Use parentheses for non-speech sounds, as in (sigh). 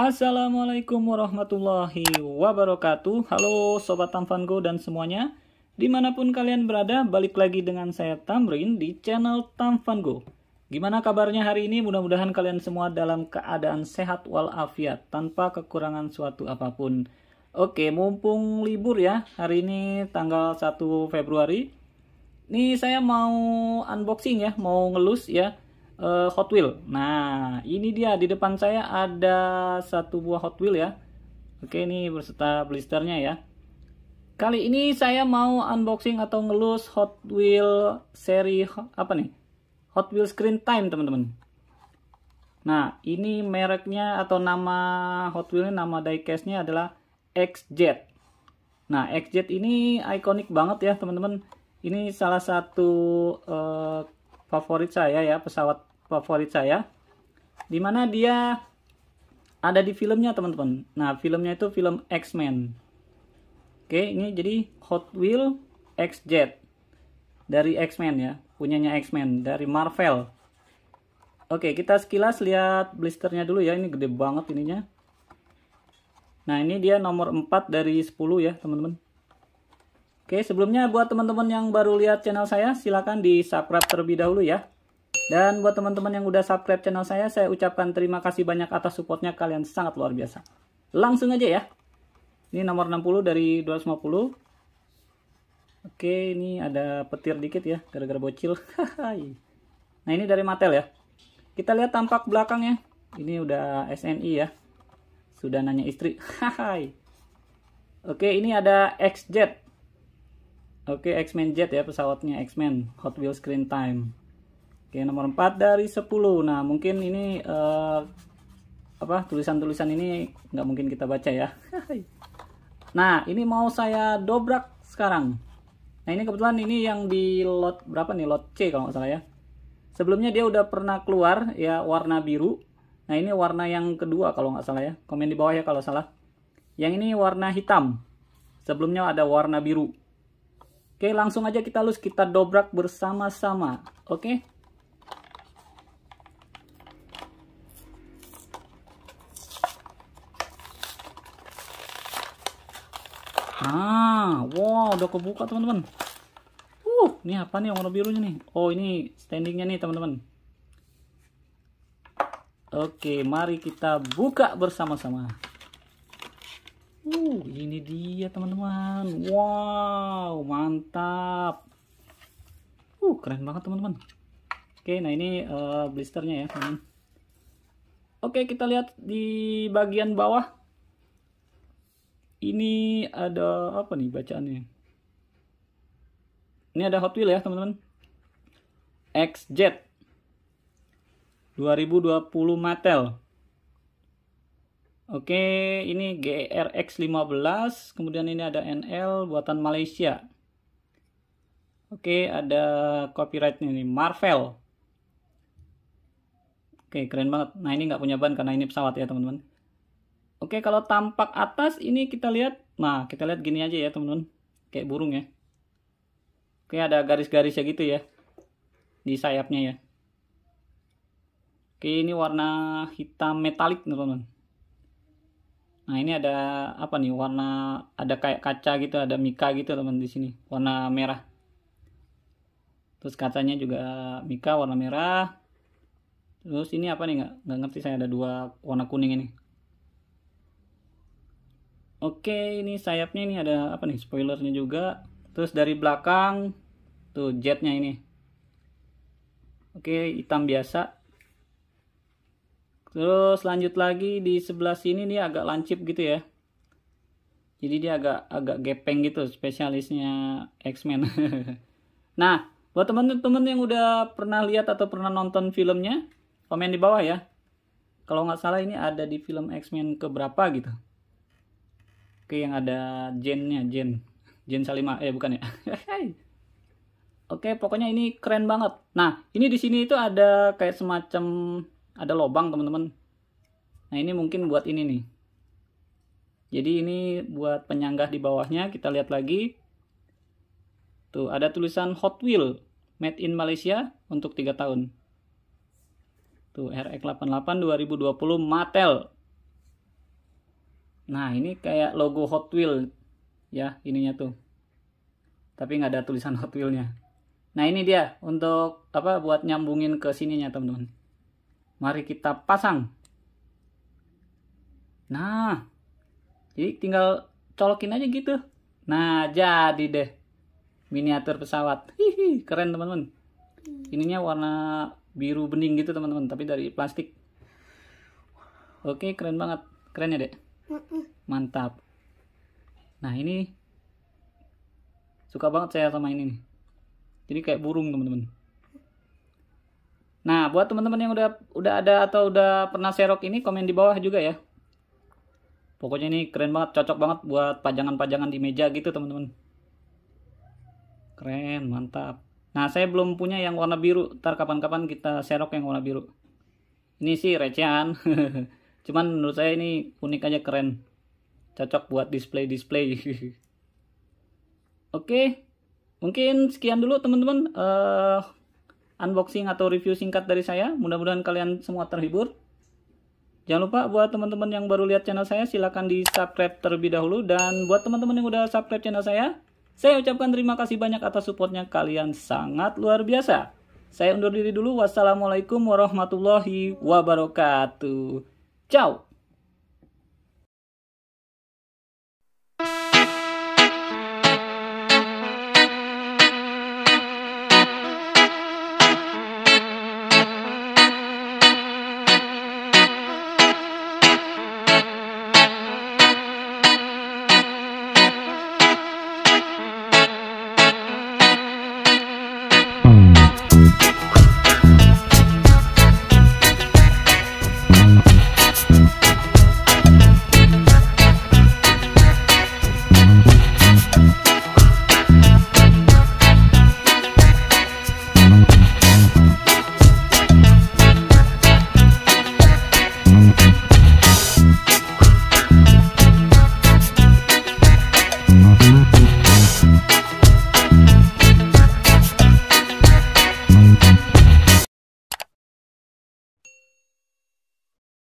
Assalamualaikum warahmatullahi wabarakatuh Halo Sobat Tamfango dan semuanya Dimanapun kalian berada, balik lagi dengan saya Tamrin di channel Tamfango Gimana kabarnya hari ini? Mudah-mudahan kalian semua dalam keadaan sehat walafiat Tanpa kekurangan suatu apapun Oke, mumpung libur ya Hari ini tanggal 1 Februari Nih saya mau unboxing ya, mau ngelus ya uh, Hot Wheel. Nah, ini dia di depan saya ada satu buah Hot Wheel ya. Oke, ini berserta blisternya ya. Kali ini saya mau unboxing atau ngelus Hot Wheel seri apa nih? Hot Wheel Screen Time, teman-teman. Nah, ini mereknya atau nama Hot Wheel nama diecast-nya adalah XJ. Nah, XJ ini ikonik banget ya, teman-teman. Ini salah satu uh, favorit saya ya, pesawat favorit saya dimana dia ada di filmnya teman-teman nah filmnya itu film X-Men oke ini jadi Hot Wheel X-Jet dari X-Men ya punyanya X-Men dari Marvel oke kita sekilas lihat blisternya dulu ya ini gede banget ininya nah ini dia nomor 4 dari 10 ya teman-teman Oke, sebelumnya buat teman-teman yang baru lihat channel saya, silahkan di subscribe terlebih dahulu ya. Dan buat teman-teman yang udah subscribe channel saya, saya ucapkan terima kasih banyak atas supportnya. Kalian sangat luar biasa. Langsung aja ya. Ini nomor 60 dari 250. Oke, ini ada petir dikit ya, gara-gara bocil. (laughs) nah, ini dari Mattel ya. Kita lihat tampak belakangnya. Ini udah SNI ya. Sudah nanya istri. (laughs) Oke, ini ada X-Jet. Oke, X-Men Jet ya pesawatnya X-Men Hot Wheels Screen Time. Oke, nomor 4 dari 10. Nah, mungkin ini uh, apa tulisan-tulisan ini nggak mungkin kita baca ya. (laughs) nah, ini mau saya dobrak sekarang. Nah, ini kebetulan ini yang di lot berapa nih? Lot C kalau nggak salah ya. Sebelumnya dia udah pernah keluar ya warna biru. Nah, ini warna yang kedua kalau nggak salah ya. Komen di bawah ya kalau salah. Yang ini warna hitam. Sebelumnya ada warna biru. Oke, langsung aja kita lus kita dobrak bersama-sama. Oke. Ah, wow, udah kebuka teman-teman. Uh, ini apa nih warna birunya nih? Oh, ini standingnya nih teman-teman. Oke, mari kita buka bersama-sama. Uh, ini dia teman-teman. Wow, mantap. Uh, keren banget teman-teman. Oke, nah ini uh, blisternya ya Teman teman. Oke, kita lihat di bagian bawah ini ada apa nih bacaannya ini ada Hot Wheels ya teman-teman Jet 2020 Mattel Oke, ini GRX 15, kemudian ini ada NL buatan Malaysia. Oke, ada copyright ini Marvel. Oke, keren banget. Nah, ini nggak punya ban karena ini pesawat ya, teman-teman. Oke, kalau tampak atas ini kita lihat. Nah, kita lihat gini aja ya, teman-teman. Kayak burung ya. Oke, ada garis-garisnya gitu ya. Di sayapnya ya. Oke, ini warna hitam metalik, teman-teman. Nah, ini ada apa nih? Warna ada kayak kaca gitu, ada mika gitu, teman di sini. Warna merah. Terus kacanya juga mika warna merah. Terus ini apa nih? Nggak, nggak ngerti saya ada dua warna kuning ini. Oke, ini sayapnya ini ada apa nih? Spoilernya juga. Terus dari belakang tuh jetnya ini. Oke, hitam biasa. Terus lanjut lagi di sebelah sini dia agak lancip gitu ya. Jadi dia agak agak gepeng gitu spesialisnya X-Men. (laughs) nah, buat teman-teman yang udah pernah lihat atau pernah nonton filmnya, komen di bawah ya. Kalau nggak salah ini ada di film X-Men keberapa gitu. Oke, yang ada Jennya Jen, Jen Salima, eh bukan ya. (laughs) Oke, pokoknya ini keren banget. Nah, ini di sini itu ada kayak semacam ada lobang, teman-teman. Nah, ini mungkin buat ini nih. Jadi ini buat penyangga di bawahnya, kita lihat lagi. Tuh, ada tulisan Hot Wheel Made in Malaysia untuk 3 tahun. Tuh, RX88 2020 Mattel. Nah ini kayak logo Hot Wheel ya ininya tuh. Tapi nggak ada tulisan Hot Wheelnya. Nah ini dia untuk apa buat nyambungin ke sininya teman-teman. Mari kita pasang. Nah jadi tinggal colokin aja gitu. Nah jadi deh miniatur pesawat. Hihi keren teman-teman. Ininya warna biru bening gitu teman-teman tapi dari plastik. Oke keren banget. Keren ya dek mantap nah ini suka banget saya sama ini jadi kayak burung teman-teman nah buat teman-teman yang udah udah ada atau udah pernah serok ini komen di bawah juga ya pokoknya ini keren banget cocok banget buat pajangan-pajangan di meja gitu teman-teman keren mantap nah saya belum punya yang warna biru ntar kapan-kapan kita serok yang warna biru ini sih recehan (laughs) cuman menurut saya ini unik aja keren cocok buat display display (laughs) oke mungkin sekian dulu teman-teman uh, unboxing atau review singkat dari saya mudah-mudahan kalian semua terhibur Jangan lupa buat teman-teman yang baru lihat channel saya silahkan di subscribe terlebih dahulu dan buat teman-teman yang udah subscribe channel saya saya ucapkan terima kasih banyak atas supportnya kalian sangat luar biasa. Saya undur diri dulu. Wassalamualaikum warahmatullahi wabarakatuh. Chao.